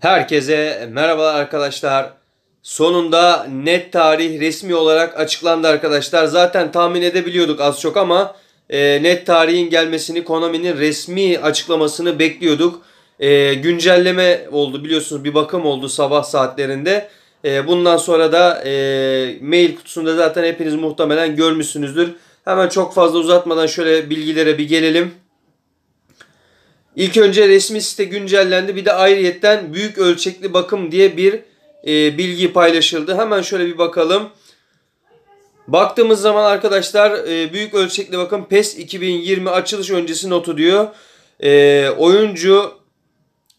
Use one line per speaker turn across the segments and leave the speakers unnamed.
Herkese merhabalar arkadaşlar. Sonunda net tarih resmi olarak açıklandı arkadaşlar. Zaten tahmin edebiliyorduk az çok ama e, net tarihin gelmesini Konami'nin resmi açıklamasını bekliyorduk. E, güncelleme oldu biliyorsunuz bir bakım oldu sabah saatlerinde. E, bundan sonra da e, mail kutusunda zaten hepiniz muhtemelen görmüşsünüzdür. Hemen çok fazla uzatmadan şöyle bilgilere bir gelelim. İlk önce resmi site güncellendi. Bir de ayrıyetten büyük ölçekli bakım diye bir e, bilgi paylaşıldı. Hemen şöyle bir bakalım. Baktığımız zaman arkadaşlar e, büyük ölçekli bakım PES 2020 açılış öncesi notu diyor. E, oyuncu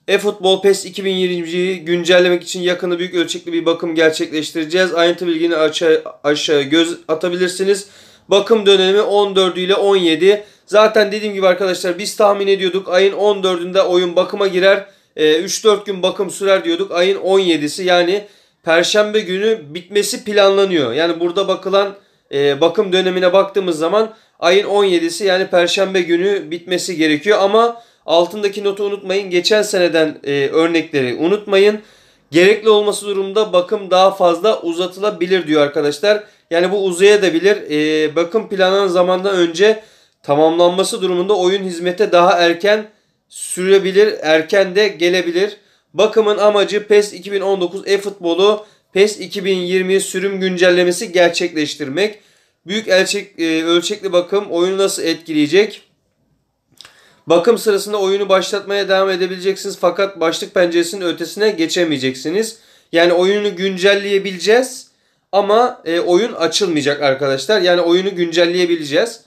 e-futbol PES 2020'yi güncellemek için yakını büyük ölçekli bir bakım gerçekleştireceğiz. Ayrıntı bilgini aşağı, aşağı göz atabilirsiniz. Bakım dönemi 14 ile 17 Zaten dediğim gibi arkadaşlar biz tahmin ediyorduk ayın 14'ünde oyun bakıma girer. 3-4 e, gün bakım sürer diyorduk. Ayın 17'si yani perşembe günü bitmesi planlanıyor. Yani burada bakılan e, bakım dönemine baktığımız zaman ayın 17'si yani perşembe günü bitmesi gerekiyor. Ama altındaki notu unutmayın. Geçen seneden e, örnekleri unutmayın. Gerekli olması durumda bakım daha fazla uzatılabilir diyor arkadaşlar. Yani bu uzaya da bilir. Bakım planlanan zamandan önce Tamamlanması durumunda oyun hizmete daha erken sürebilir, erken de gelebilir. Bakımın amacı PES 2019 e-futbolu PES 2020 sürüm güncellemesi gerçekleştirmek. Büyük elçek, e, ölçekli bakım oyunu nasıl etkileyecek? Bakım sırasında oyunu başlatmaya devam edebileceksiniz fakat başlık penceresinin ötesine geçemeyeceksiniz. Yani oyunu güncelleyebileceğiz ama e, oyun açılmayacak arkadaşlar. Yani oyunu güncelleyebileceğiz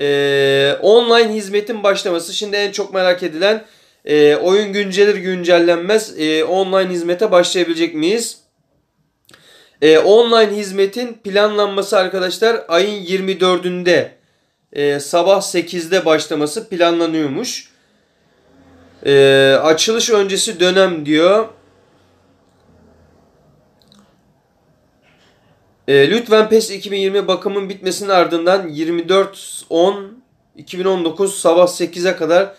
e, online hizmetin başlaması şimdi en çok merak edilen e, oyun güncelir güncellenmez e, online hizmete başlayabilecek miyiz? E, online hizmetin planlanması arkadaşlar ayın 24'ünde e, sabah 8'de başlaması planlanıyormuş. E, açılış öncesi dönem diyor. E, lütfen PES 2020 bakımın bitmesinin ardından 24-10-2019 sabah 8'e kadar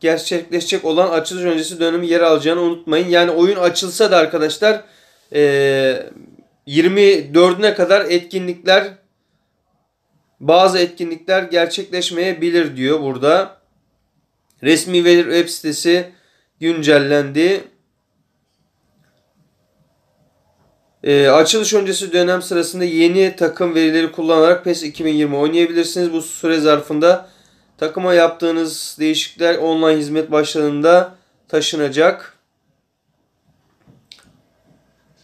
gerçekleşecek olan açılış öncesi dönemi yer alacağını unutmayın. Yani oyun açılsa da arkadaşlar e, ee, 24'üne kadar etkinlikler bazı etkinlikler gerçekleşmeyebilir diyor burada. Resmi web sitesi güncellendi. E, açılış öncesi dönem sırasında yeni takım verileri kullanarak PES 2020 oynayabilirsiniz. Bu süre zarfında takıma yaptığınız değişiklikler online hizmet başladığında taşınacak.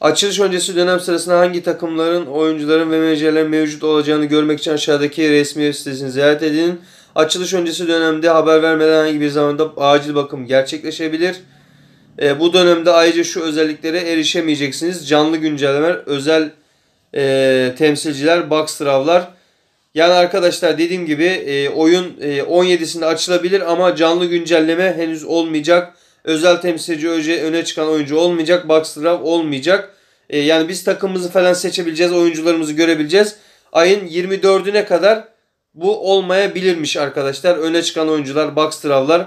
Açılış öncesi dönem sırasında hangi takımların, oyuncuların ve menajerlerin mevcut olacağını görmek için aşağıdaki resmi sitesini ziyaret edin. Açılış öncesi dönemde haber vermeden hangi bir zamanda acil bakım gerçekleşebilir. E, bu dönemde ayrıca şu özelliklere erişemeyeceksiniz. Canlı güncellemeler, özel e, temsilciler, box travlar. Yani arkadaşlar dediğim gibi e, oyun e, 17'sinde açılabilir ama canlı güncelleme henüz olmayacak. Özel temsilci öne çıkan oyuncu olmayacak. Box draft olmayacak. E, yani biz takımımızı falan seçebileceğiz. Oyuncularımızı görebileceğiz. Ayın 24'üne kadar bu olmayabilirmiş arkadaşlar. Öne çıkan oyuncular, box draftlar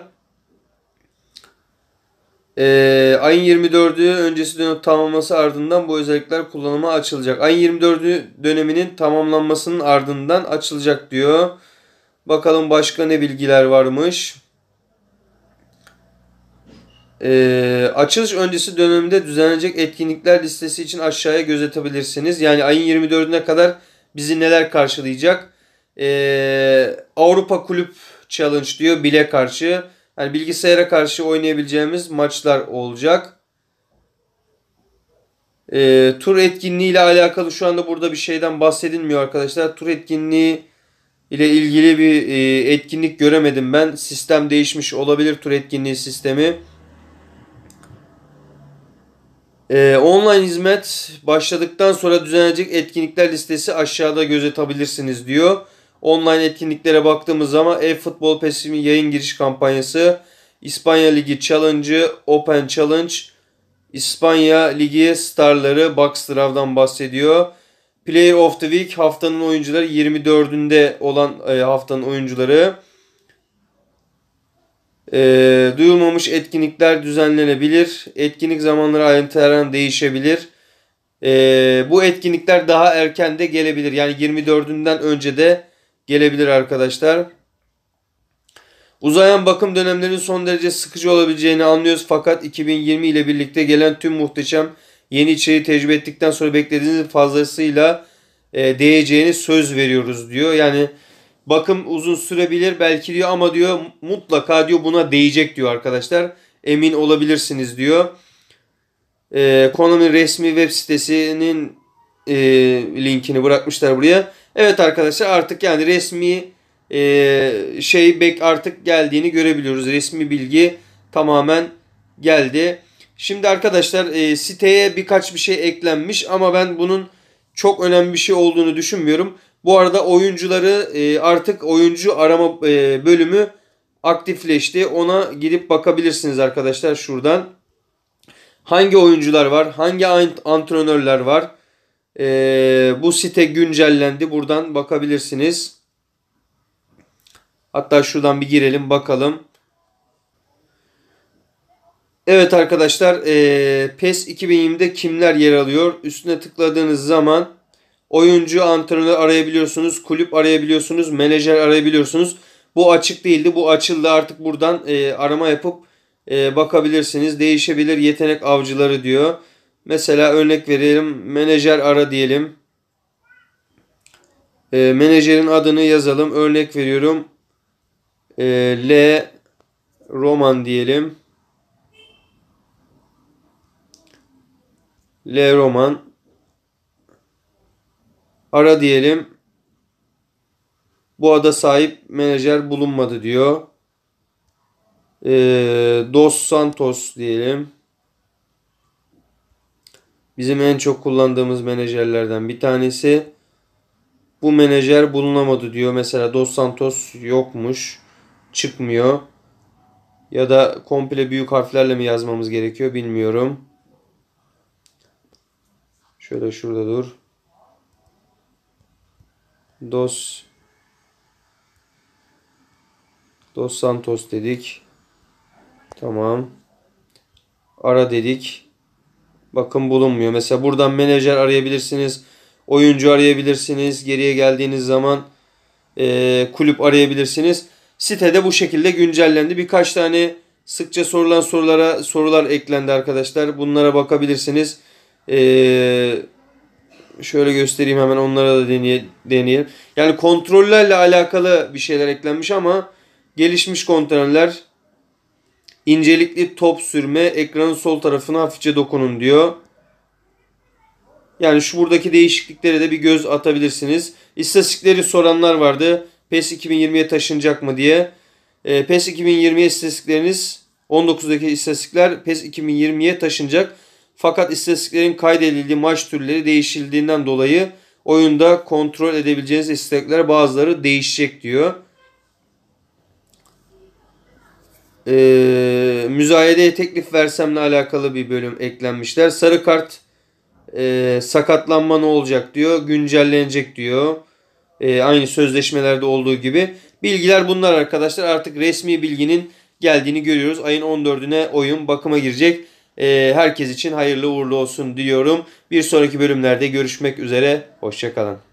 e, ayın 24'ü öncesi dönem tamamlaması ardından bu özellikler kullanıma açılacak. Ayın 24'ü döneminin tamamlanmasının ardından açılacak diyor. Bakalım başka ne bilgiler varmış. E, açılış öncesi dönemde düzenlenecek etkinlikler listesi için aşağıya göz atabilirsiniz. Yani ayın 24'üne kadar bizi neler karşılayacak? E, Avrupa Kulüp Challenge diyor bile karşı. Yani bilgisayara karşı oynayabileceğimiz maçlar olacak. E, tur etkinliği ile alakalı şu anda burada bir şeyden bahsedilmiyor arkadaşlar. Tur etkinliği ile ilgili bir e, etkinlik göremedim ben. Sistem değişmiş olabilir tur etkinliği sistemi. E, online hizmet başladıktan sonra düzenlenecek etkinlikler listesi aşağıda gözetebilirsiniz diyor. Online etkinliklere baktığımız zaman e-futbol pesimi yayın giriş kampanyası, İspanya Ligi Challenge, Open Challenge, İspanya Ligi starları Box Drive'dan bahsediyor. Player of the Week haftanın oyuncuları 24'ünde olan e, haftanın oyuncuları. E, duyulmamış etkinlikler düzenlenebilir. Etkinlik zamanları ayrıntılarına değişebilir. E, bu etkinlikler daha erken de gelebilir. Yani 24'ünden önce de gelebilir arkadaşlar. Uzayan bakım dönemlerinin son derece sıkıcı olabileceğini anlıyoruz fakat 2020 ile birlikte gelen tüm muhteşem yeni içeriği tecrübe ettikten sonra beklediğiniz fazlasıyla e, değeceğini söz veriyoruz diyor. Yani bakım uzun sürebilir belki diyor ama diyor mutlaka diyor buna değecek diyor arkadaşlar. Emin olabilirsiniz diyor. E, Konunun resmi web sitesinin e, linkini bırakmışlar buraya. Evet arkadaşlar artık yani resmi e, şey bek artık geldiğini görebiliyoruz. Resmi bilgi tamamen geldi. Şimdi arkadaşlar e, siteye birkaç bir şey eklenmiş ama ben bunun çok önemli bir şey olduğunu düşünmüyorum. Bu arada oyuncuları e, artık oyuncu arama e, bölümü aktifleşti. Ona gidip bakabilirsiniz arkadaşlar şuradan. Hangi oyuncular var? Hangi antrenörler var? E, bu site güncellendi. Buradan bakabilirsiniz. Hatta şuradan bir girelim bakalım. Evet arkadaşlar e, PES 2020'de kimler yer alıyor? Üstüne tıkladığınız zaman oyuncu antrenör arayabiliyorsunuz, kulüp arayabiliyorsunuz, menajer arayabiliyorsunuz. Bu açık değildi. Bu açıldı. Artık buradan e, arama yapıp e, bakabilirsiniz. Değişebilir yetenek avcıları diyor. Mesela örnek verelim. Menajer ara diyelim. E, menajerin adını yazalım. Örnek veriyorum. E, L Roman diyelim. L Roman. Ara diyelim. Bu ada sahip menajer bulunmadı diyor. E, Dos Santos diyelim bizim en çok kullandığımız menajerlerden bir tanesi. Bu menajer bulunamadı diyor. Mesela Dos Santos yokmuş. Çıkmıyor. Ya da komple büyük harflerle mi yazmamız gerekiyor bilmiyorum. Şöyle şurada dur. Dos Dos Santos dedik. Tamam. Ara dedik bakın bulunmuyor. Mesela buradan menajer arayabilirsiniz. Oyuncu arayabilirsiniz. Geriye geldiğiniz zaman e, kulüp arayabilirsiniz. Sitede bu şekilde güncellendi. Birkaç tane sıkça sorulan sorulara sorular eklendi arkadaşlar. Bunlara bakabilirsiniz. Ee, şöyle göstereyim hemen onlara da deneye, deneyelim. Yani kontrollerle alakalı bir şeyler eklenmiş ama gelişmiş kontroller İncelikli top sürme ekranın sol tarafına hafifçe dokunun diyor. Yani şu buradaki değişikliklere de bir göz atabilirsiniz. İstatistikleri soranlar vardı. PES 2020'ye taşınacak mı diye. E, PES 2020'ye istatistikleriniz 19'daki istatistikler PES 2020'ye taşınacak. Fakat istatistiklerin kaydedildiği maç türleri değişildiğinden dolayı oyunda kontrol edebileceğiniz istatistikler bazıları değişecek diyor. e, müzayedeye teklif versemle alakalı bir bölüm eklenmişler. Sarı kart e, sakatlanma ne olacak diyor. Güncellenecek diyor. E, aynı sözleşmelerde olduğu gibi. Bilgiler bunlar arkadaşlar. Artık resmi bilginin geldiğini görüyoruz. Ayın 14'üne oyun bakıma girecek. E, herkes için hayırlı uğurlu olsun diyorum. Bir sonraki bölümlerde görüşmek üzere. Hoşçakalın.